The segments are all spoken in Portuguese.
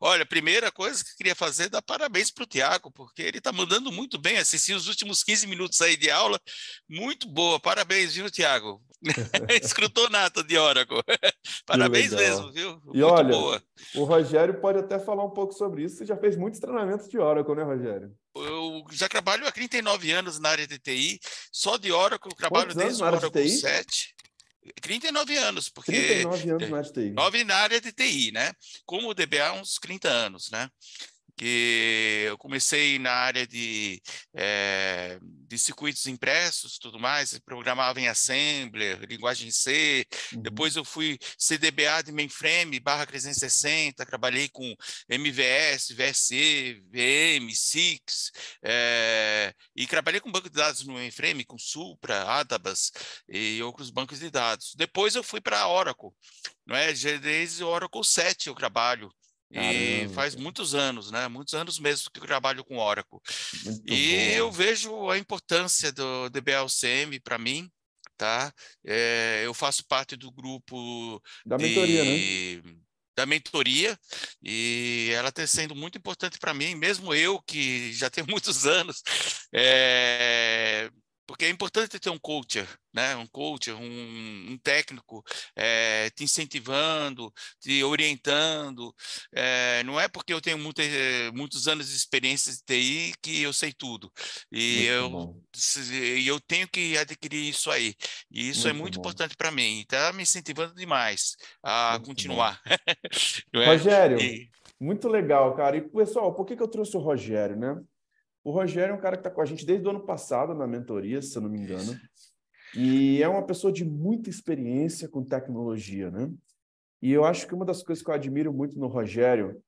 Olha, primeira coisa que eu queria fazer é dar parabéns para o Tiago, porque ele está mandando muito bem, assisti os últimos 15 minutos aí de aula, muito boa, parabéns, viu, Tiago? Escrutou nata de Oracle. parabéns mesmo, viu? E muito olha, boa. o Rogério pode até falar um pouco sobre isso, você já fez muitos treinamentos de Oracle, né, Rogério? Eu já trabalho há 39 anos na área de TI, só de Oracle, trabalho Quantos desde o Oracle 7. 39 anos, porque. 39 anos na área de TI. 9 na área de TI, né? Como o DBA, uns 30 anos, né? que eu comecei na área de, é, de circuitos impressos tudo mais, programava em Assembler, linguagem C, uhum. depois eu fui CDBA de mainframe, barra 360, trabalhei com MVS, VSE, VM, SIX, é, e trabalhei com banco de dados no mainframe, com Supra, Adabas e outros bancos de dados. Depois eu fui para a Oracle, não é? desde Oracle 7 eu trabalho, Caramba. E faz muitos anos, né? Muitos anos mesmo que eu trabalho com Oracle. Muito e bom. eu vejo a importância do DBLCM para mim, tá? É, eu faço parte do grupo da de... mentoria, né? da mentoria e ela tem sendo muito importante para mim, mesmo eu que já tenho muitos anos, é, porque é importante ter um coach, né? um coach, um, um técnico é, te incentivando, te orientando. É, não é porque eu tenho muita, eh, muitos anos de experiência de TI que eu sei tudo. E eu, e eu tenho que adquirir isso aí. E isso é muito é muito bom. importante para mim. Está me incentivando demais a muito continuar. É? Rogério, e... muito legal, cara. E pessoal, por que, que eu trouxe o Rogério, né? O Rogério é um cara que está com a gente desde o ano passado na mentoria, se eu não me engano. E é uma pessoa de muita experiência com tecnologia, né? E eu acho que uma das coisas que eu admiro muito no Rogério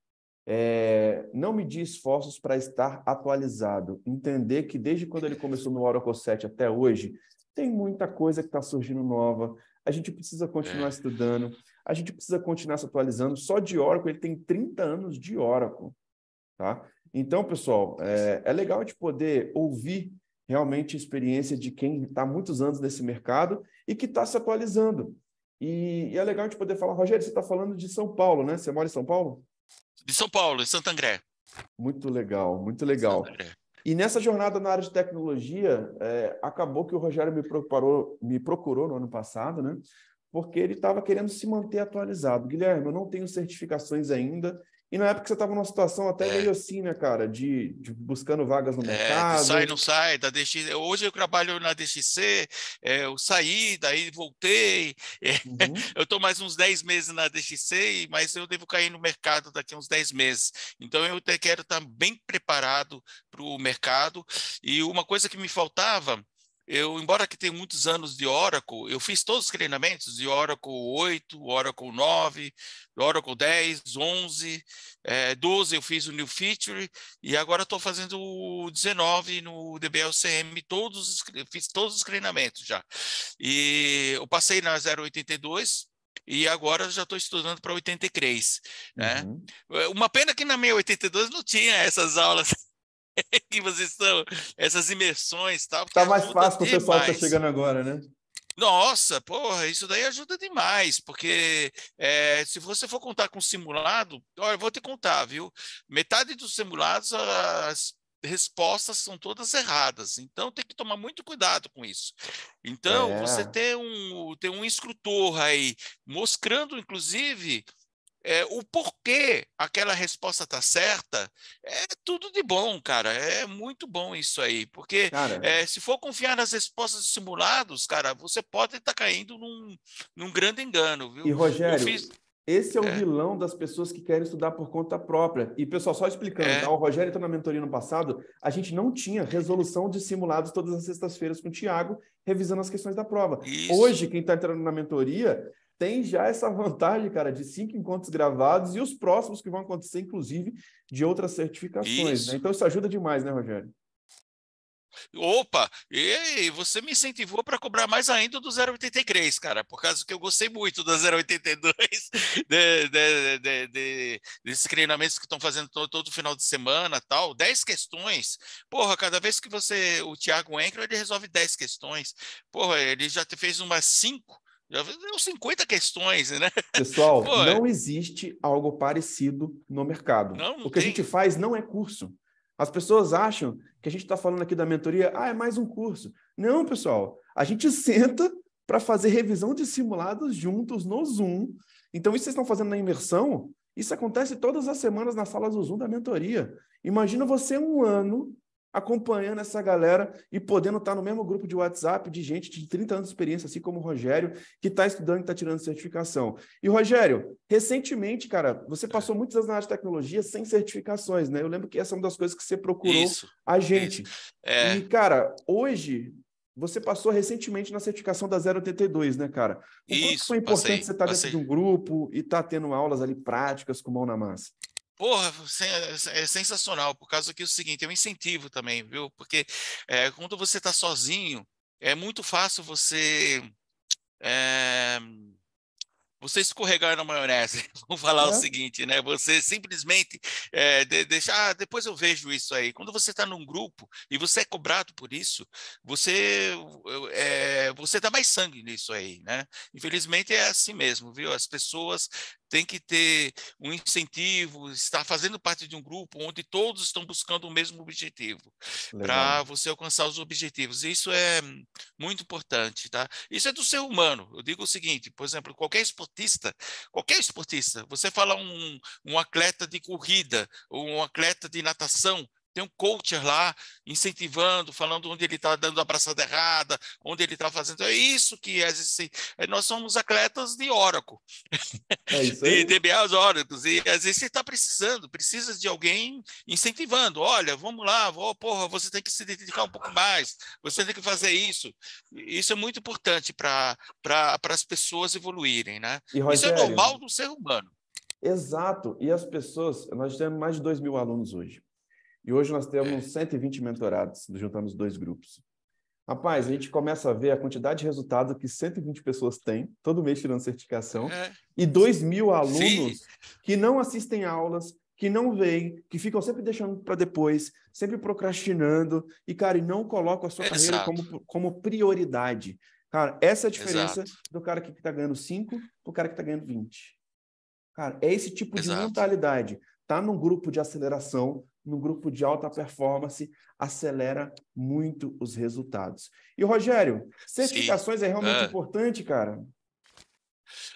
é não medir esforços para estar atualizado. Entender que desde quando ele começou no Oracle 7 até hoje, tem muita coisa que está surgindo nova. A gente precisa continuar é. estudando, a gente precisa continuar se atualizando. Só de Oracle, ele tem 30 anos de Oracle, tá? Então, pessoal, é, é legal de poder ouvir realmente a experiência de quem está muitos anos nesse mercado e que está se atualizando. E, e, é legal de poder falar, Rogério, você está falando de São Paulo, né? Você mora em São Paulo? De São Paulo, em Santo André. Muito legal, muito legal. E nessa jornada na área de tecnologia, é, acabou que o Rogério me me procurou no ano passado, né? porque ele estava querendo se manter atualizado. Guilherme, eu não tenho certificações ainda. E na época você estava numa situação até é. meio assim, né, cara? De, de buscando vagas no é, mercado. Sai, não sai, da DX. Hoje eu trabalho na DXC, é, eu saí, daí voltei. É, uhum. Eu estou mais uns 10 meses na DXC, mas eu devo cair no mercado daqui a uns 10 meses. Então eu quero estar tá bem preparado para o mercado. E uma coisa que me faltava eu, embora que tenha muitos anos de Oracle, eu fiz todos os treinamentos de Oracle 8, Oracle 9, Oracle 10, 11, é, 12 eu fiz o New Feature e agora estou fazendo o 19 no DBLCM, todos, fiz todos os treinamentos já. E eu passei na 082, e agora já estou estudando para 83, né? Uhum. Eh, uma pena que na minha 82 não tinha essas aulas que vocês estão, essas imersões tal. Tá mais fácil para o pessoal que tá chegando agora, né? Nossa, porra, isso daí ajuda demais, porque é, se você for contar com simulado, olha, vou te contar, viu? Metade dos simulados, as respostas são todas erradas. Então tem que tomar muito cuidado com isso. Então, é. você tem um, tem um instrutor aí mostrando, inclusive, é, o porquê aquela resposta tá certa, é tudo de bom, cara. É muito bom isso aí, porque é, se for confiar nas respostas dos simulados, cara, você pode estar tá caindo num, num grande engano, viu? E Rogério, fiz... esse é o é. vilão das pessoas que querem estudar por conta própria. E pessoal, só explicando, é. tá? o Rogério está na mentoria no passado, a gente não tinha resolução de simulados todas as sextas-feiras com o Tiago, revisando as questões da prova. Isso. Hoje, quem está entrando na mentoria tem já essa vantagem, cara, de cinco encontros gravados e os próximos que vão acontecer, inclusive, de outras certificações. Né? Então, isso ajuda demais, né, Rogério? Opa, ei, você me incentivou para cobrar mais ainda do 083, cara, por causa que eu gostei muito do 082, de, de, de, de, desses treinamentos que estão fazendo todo, todo final de semana tal. 10 questões. Porra, cada vez que você. O Thiago entra, ele resolve 10 questões. Porra, ele já fez umas 5 já deu 50 questões, né? Pessoal, Pô, não é existe algo parecido no mercado. Não, não o que tem. a gente faz não é curso. As pessoas acham que a gente está falando aqui da mentoria, ah, é mais um curso. Não, pessoal, a gente senta para fazer revisão de simulados juntos no Zoom. Então, isso vocês estão fazendo na imersão, isso acontece todas as semanas na sala do Zoom da mentoria. Imagina você um ano acompanhando essa galera e podendo estar tá no mesmo grupo de WhatsApp de gente de 30 anos de experiência, assim como o Rogério, que está estudando e está tirando certificação. E, Rogério, recentemente, cara, você é. passou muitos anos na área de tecnologia sem certificações, né? Eu lembro que essa é uma das coisas que você procurou isso, a gente. É... E, cara, hoje. Você passou recentemente na certificação da 082, né, cara? O isso, foi importante passei, você estar tá dentro de um grupo e estar tá tendo aulas ali práticas com mão na massa? Porra, é, é sensacional, por causa que é o seguinte, é um incentivo também, viu? Porque é, quando você está sozinho, é muito fácil você é, você escorregar na maionese. Vamos falar o seguinte, né? Você simplesmente é, de, deixar, ah, depois eu vejo isso aí. Quando você está num grupo e você é cobrado por isso, você é, você dá mais sangue nisso aí, né? Infelizmente é assim mesmo, viu? As pessoas tem que ter um incentivo, estar fazendo parte de um grupo onde todos estão buscando o mesmo objetivo, para você alcançar os objetivos. Isso é muito importante, tá? Isso é do ser humano. Eu digo o seguinte, por exemplo, qualquer esportista, qualquer esportista, você fala um, um atleta de corrida ou um atleta de natação, tem um coach lá incentivando, falando onde ele está dando a braçada errada, onde ele está fazendo. É isso que assim, é, assim, nós somos atletas de óraco. É isso aí. de DBA os óracos. E às vezes você está precisando, precisa de alguém incentivando. Olha, vamos lá, vou, porra, você tem que se dedicar um pouco mais, você tem que fazer isso. Isso é muito importante para as pessoas evoluírem, né? isso é normal do ser humano. Exato. E as pessoas, nós temos mais de 2 mil alunos hoje. E hoje nós temos 120 mentorados, juntando os dois grupos. Rapaz, a gente começa a ver a quantidade de resultado que 120 pessoas têm, todo mês tirando certificação, é. e 2 mil alunos Sim. que não assistem aulas, que não veem, que ficam sempre deixando para depois, sempre procrastinando, e, cara, e não colocam a sua carreira como, como prioridade. Cara, essa é a diferença exato. do cara que está ganhando 5 o cara que está ganhando 20. Cara, é esse tipo exato. de mentalidade. Tá num grupo de aceleração, no grupo de alta performance acelera muito os resultados. E Rogério, certificações Sim. é realmente ah. importante, cara?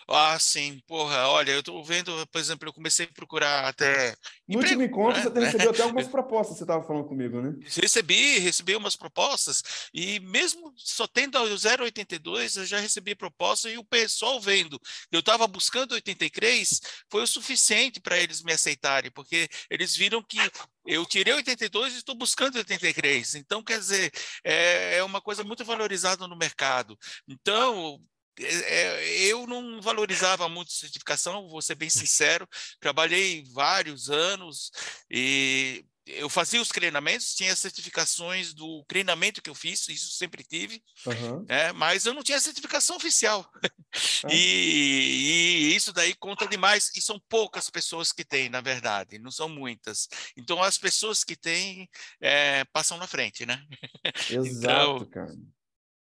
Ah, sim, porra, olha, eu tô vendo, por exemplo, eu comecei a procurar até. No emprego, último encontro, né? você recebeu até algumas propostas, você estava falando comigo, né? Recebi, recebi umas propostas, e mesmo só tendo o 0,82, eu já recebi proposta e o pessoal vendo. Eu estava buscando 83, foi o suficiente para eles me aceitarem, porque eles viram que eu tirei 82 e estou buscando 83. Então, quer dizer, é, é uma coisa muito valorizada no mercado. Então, é, é, eu não valorizava muito certificação, vou ser bem hum. sincero. Trabalhei vários anos e eu fazia os treinamentos, tinha certificações do treinamento que eu fiz, isso sempre tive, uhum. né? mas eu não tinha certificação oficial. Uhum. E, e, isso daí conta demais. E são poucas pessoas que têm, na verdade, não são muitas. Então, as pessoas que têm é, passam na frente, né? Então Exato, então, cara.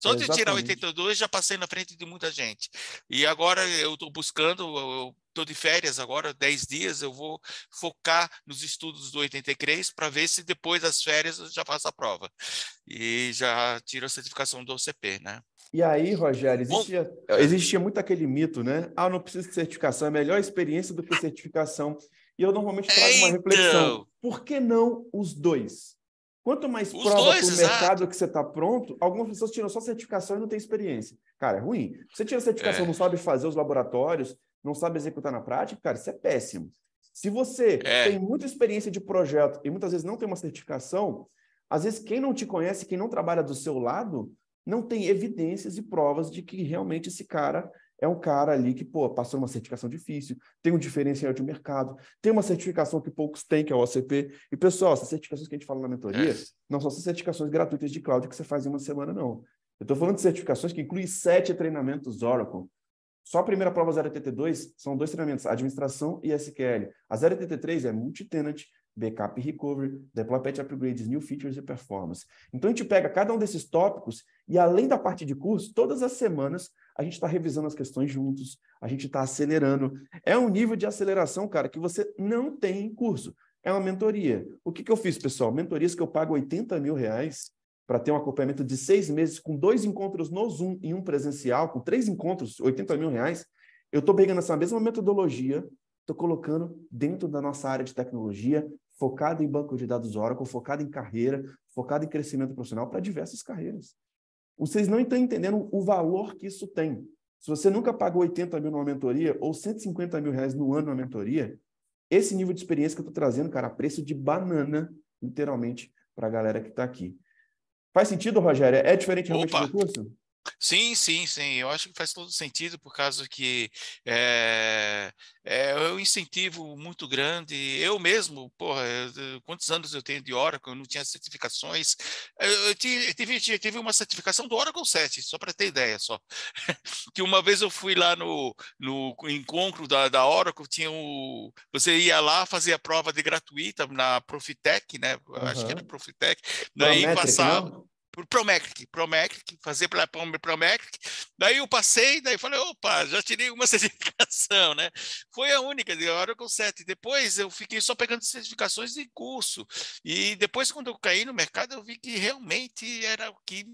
É, Só de tirar 82 já passei na frente de muita gente. E agora eu estou buscando, estou de férias agora, 10 dias, eu vou focar nos estudos do 83 para ver se depois das férias eu já faço a prova. E já tiro a certificação do OCP, né? E aí, Rogério, existia, Bom... existia muito aquele mito, né? Ah, não preciso de certificação, é melhor experiência do que certificação. E eu normalmente trago uma então! reflexão. Por que não os dois? Quanto mais Os prova para o mercado que você está pronto, algumas pessoas tiram só certificação e não tem experiência. Cara, é ruim. Você tira certificação, é. não sabe fazer os laboratórios, não sabe executar na prática, cara, isso é péssimo. Se você é. tem muita experiência de projeto e muitas vezes não tem uma certificação, às vezes quem não te conhece, quem não trabalha do seu lado, não tem evidências e provas de que realmente esse cara é um cara ali que, pô, passou uma certificação difícil, tem um diferencial de mercado, tem uma certificação que poucos têm, que é o OCP. E, pessoal, essas certificações que a gente fala na mentoria não são certificações gratuitas de cloud que você faz em uma semana, não. Eu estou falando de certificações que incluem sete treinamentos Oracle. Só a primeira prova ZT2 são dois treinamentos, administração e SQL. A ZT3 é multi-tenant, backup e recovery, deploy patch upgrades, new features e performance. Então, a gente pega cada um desses tópicos e além da parte de curso, todas as semanas a gente está revisando as questões juntos, a gente está acelerando. É um nível de aceleração, cara, que você não tem em curso. É uma mentoria. O que, que eu fiz, pessoal? Mentorias que eu pago 80 mil reais para ter um acompanhamento de seis meses, com dois encontros no Zoom e um presencial, com três encontros, 80 mil reais. Eu estou pegando essa mesma metodologia, estou colocando dentro da nossa área de tecnologia, focada em banco de dados Oracle, focada em carreira, focada em crescimento profissional para diversas carreiras. Vocês não estão entendendo o valor que isso tem. Se você nunca pagou 80 mil numa mentoria ou 150 mil reais no ano numa mentoria, esse nível de experiência que eu estou trazendo, cara, preço de banana, literalmente, para a galera que está aqui. Faz sentido, Rogério? É diferente realmente Opa. do curso? Sim, sim, sim. Eu acho que faz todo sentido, por causa que é, é um incentivo muito grande. Eu mesmo, porra, quantos anos eu tenho de Oracle? Eu não tinha certificações. Eu, tive, tive uma certificação do Oracle 7, só para ter ideia, só. que uma vez eu fui lá no, no encontro da, da Oracle, tinha o, você ia lá fazer a prova de gratuita na Profitec, né? Uhum. Acho que era Profitec. Daí Biometric, passava... Não? por Prometric, Prometric, fazer para Prometric. Daí eu passei, daí falei, opa, já tirei uma certificação, né? Foi a única de com 7. Depois eu fiquei só pegando certificações de curso. E depois, quando eu caí no mercado, eu vi que realmente era o que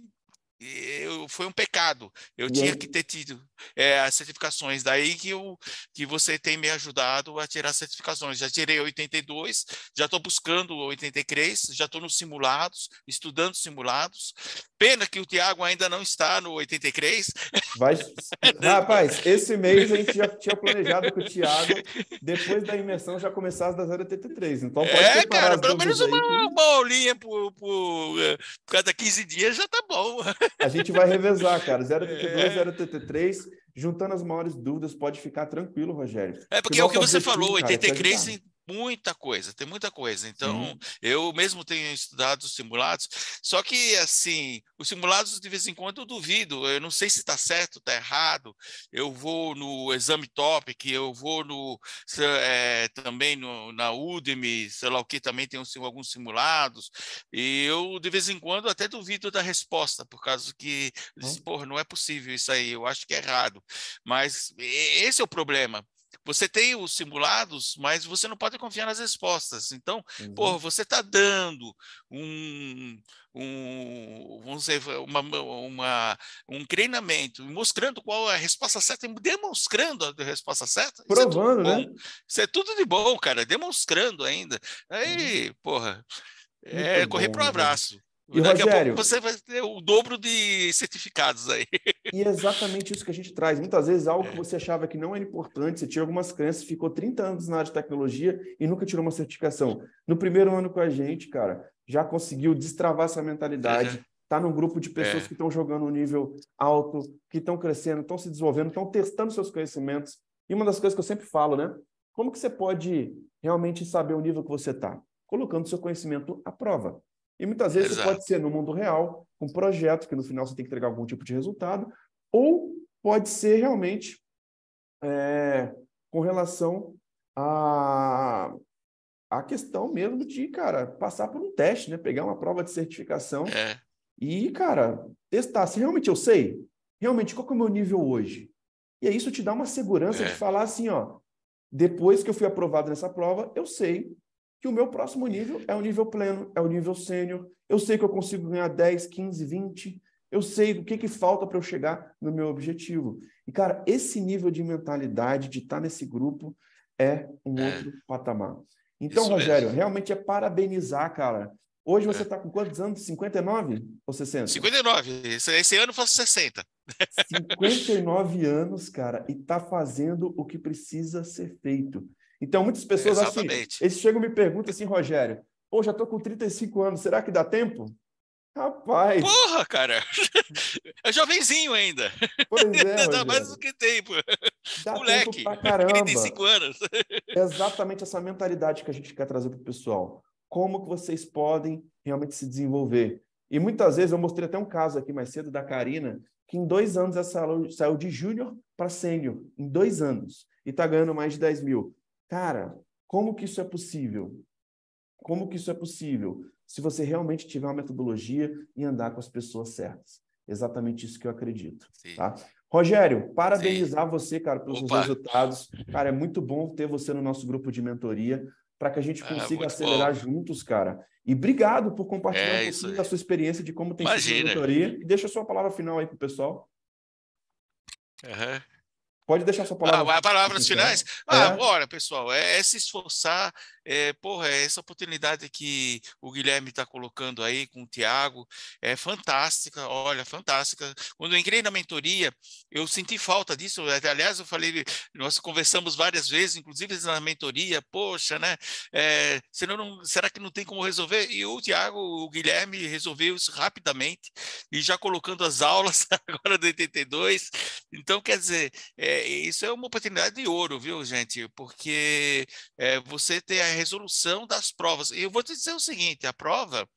eu, foi um pecado. Eu e tinha aí? que ter tido é, as certificações. Daí que, eu, que você tem me ajudado a tirar as certificações. Já tirei 82, já estou buscando 83, já estou nos simulados, estudando simulados. Pena que o Tiago ainda não está no 83. Vai... Rapaz, esse mês a gente já tinha planejado que o Tiago, depois da imersão, já começasse as das 83. Então pode É, cara, pelo menos uma, uma aulinha por, por, é, por cada 15 dias já tá bom. A gente vai revezar, cara. 032, é. 033. Juntando as maiores dúvidas, pode ficar tranquilo, Rogério. É porque, porque é o que você falou, 83 muita coisa, tem muita coisa. Então, uhum. eu mesmo tenho estudado os simulados, só que, assim, os simulados de vez em quando eu duvido, eu não sei se está certo, está errado. Eu vou no Exame Topic, eu vou no é, também no, na Udemy, sei lá o que, também tem um, alguns simulados, e eu de vez em quando até duvido da resposta, por causa que, uhum. pô, não é possível isso aí, eu acho que é errado. Mas esse é o problema. Você tem os simulados, mas você não pode confiar nas respostas. Então, uhum. Porra, você está dando um, um, vamos dizer, uma, uma, um treinamento, mostrando qual é a resposta certa, demonstrando a resposta certa. Provando, isso é né? Isso é tudo de bom, cara, demonstrando ainda. Uhum. Aí, uhum. porra, é, correr para o né? abraço. E Daqui Rogério, a pouco você vai ter o dobro de certificados aí. E é exatamente isso que a gente traz. Muitas vezes algo é. que você achava que não era importante, você tinha algumas crenças, ficou 30 anos na área de tecnologia e nunca tirou uma certificação. No primeiro ano com a gente, cara, já conseguiu destravar essa mentalidade. está uhum. num grupo de pessoas é. que estão jogando um nível alto, que estão crescendo, estão se desenvolvendo, estão testando seus conhecimentos. E uma das coisas que eu sempre falo, né? Como que você pode realmente saber o nível que você está? Colocando seu conhecimento à prova. E muitas vezes pode ser no mundo real, com um projeto, que no final você tem que entregar algum tipo de resultado, ou pode ser realmente é, com relação a a questão mesmo de, cara, passar por um teste, né? Pegar uma prova de certificação é. e, cara, testar se realmente eu sei, realmente qual é o meu nível hoje. E aí isso te dá uma segurança é. de falar assim, ó, depois que eu fui aprovado nessa prova, eu sei que o meu próximo nível é o nível pleno, é o nível sênior. Eu sei que eu consigo ganhar 10, 15, 20. Eu sei o que, que falta para eu chegar no meu objetivo. E, cara, esse nível de mentalidade de estar tá nesse grupo é um é. outro patamar. Então, Isso Rogério, mesmo. realmente é parabenizar, cara. Hoje você está é. Tá com quantos anos? 59 ou 60? 59. esse ano eu faço 60. 59 anos, cara, e está fazendo o que precisa ser feito. Então, muitas pessoas assim, Exatamente. assim, eles chegam e me perguntam assim, Rogério, pô, já tô com 35 anos, será que dá tempo? Rapaz! Porra, cara! É jovenzinho ainda. Pois é, Dá mais do que tempo. Dá Moleque, tempo pra caramba. 35 anos. É exatamente essa mentalidade que a gente quer trazer pro pessoal. Como que vocês podem realmente se desenvolver? E muitas vezes, eu mostrei até um caso aqui mais cedo da Karina, que em dois anos ela saiu de júnior para sênior, em dois anos, e tá ganhando mais de 10 mil. Cara, como que isso é possível? Como que isso é possível? Se você realmente tiver uma metodologia e andar com as pessoas certas. Exatamente isso que eu acredito. Sim. Tá? Rogério, parabenizar Sim. você, cara, pelos Opa. resultados. Cara, é muito bom ter você no nosso grupo de mentoria para que a gente ah, consiga ah, acelerar bom. juntos, cara. E obrigado por compartilhar é, um pouquinho da sua experiência de como tem Imagina. sido a mentoria. E deixa a sua palavra final aí para o pessoal. Uhum. Pode deixar sua ah, palavra. Ah, palavras finais? Ah, é. pessoal, é, é se esforçar, é, porra, é essa oportunidade que o Guilherme está colocando aí com o Tiago é fantástica, olha, fantástica. Quando eu entrei na mentoria, eu senti falta disso. É, aliás, eu falei, nós conversamos várias vezes, inclusive na mentoria, poxa, né? É, senão não, será que não tem como resolver? E o Tiago, o Guilherme resolveu isso rapidamente e já colocando as aulas agora do 82. Então, quer dizer, é, isso é uma oportunidade de ouro, viu, gente? Porque é, você tem a resolução das provas. E eu vou te dizer o seguinte: a prova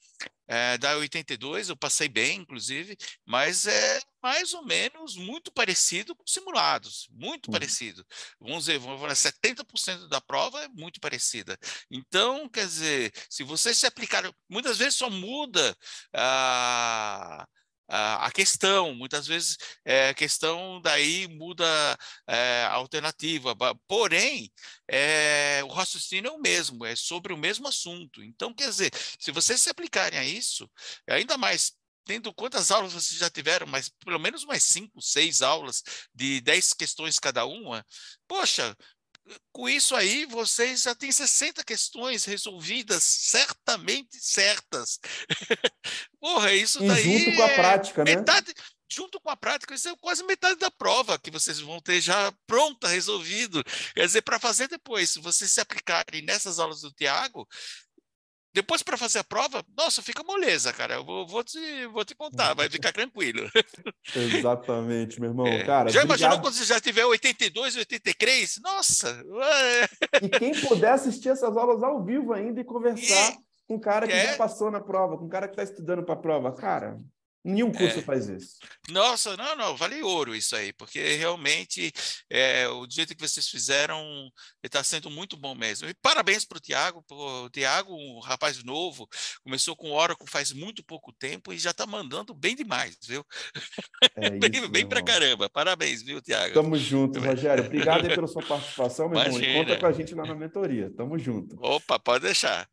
é, da 82, eu passei bem, inclusive, mas é mais ou menos muito parecido com simulados, muito uhum. parecido. Vamos dizer, vamos falar, 70% da prova é muito parecida. Então, quer dizer, se você se aplicar, muitas vezes só muda a. Ah, a questão, muitas vezes é, eh, a questão daí muda é, a alternativa, porém é, o raciocínio é o mesmo, é sobre o mesmo assunto. Então, quer dizer, se vocês se aplicarem a isso, ainda mais tendo quantas aulas vocês já tiveram, mas pelo menos mais cinco, seis aulas de dez questões cada uma, poxa, com isso aí, vocês já têm 60 questões resolvidas, certamente certas. Porra, isso e daí. Junto com a é prática, né? Metade, junto com a prática, isso é quase metade da prova que vocês vão ter já pronta, resolvido. Quer dizer, para fazer depois, se vocês se aplicarem nessas aulas do Tiago, depois, para fazer a prova, nossa, fica moleza, cara. Eu vou, vou, te, vou te contar, vai ficar tranquilo. Exatamente, meu irmão. É. Cara, já obrigado. imaginou quando você já tiver 82, 83? Nossa! E quem puder assistir essas aulas ao vivo ainda e conversar e... com o cara que é. já passou na prova, com o cara que está estudando para a prova, cara. Nenhum curso é. faz isso. Nossa, não, não, vale ouro isso aí, porque realmente é, o jeito que vocês fizeram está sendo muito bom mesmo. E parabéns para o Tiago, o Tiago, um rapaz novo, começou com o Oracle faz muito pouco tempo e já está mandando bem demais, viu? É bem isso, bem para caramba, parabéns, viu, Tiago? Tamo junto, Rogério. Obrigado pela sua participação, meu Imagina. irmão. E conta com a gente lá na mentoria. Tamo junto. Opa, pode deixar.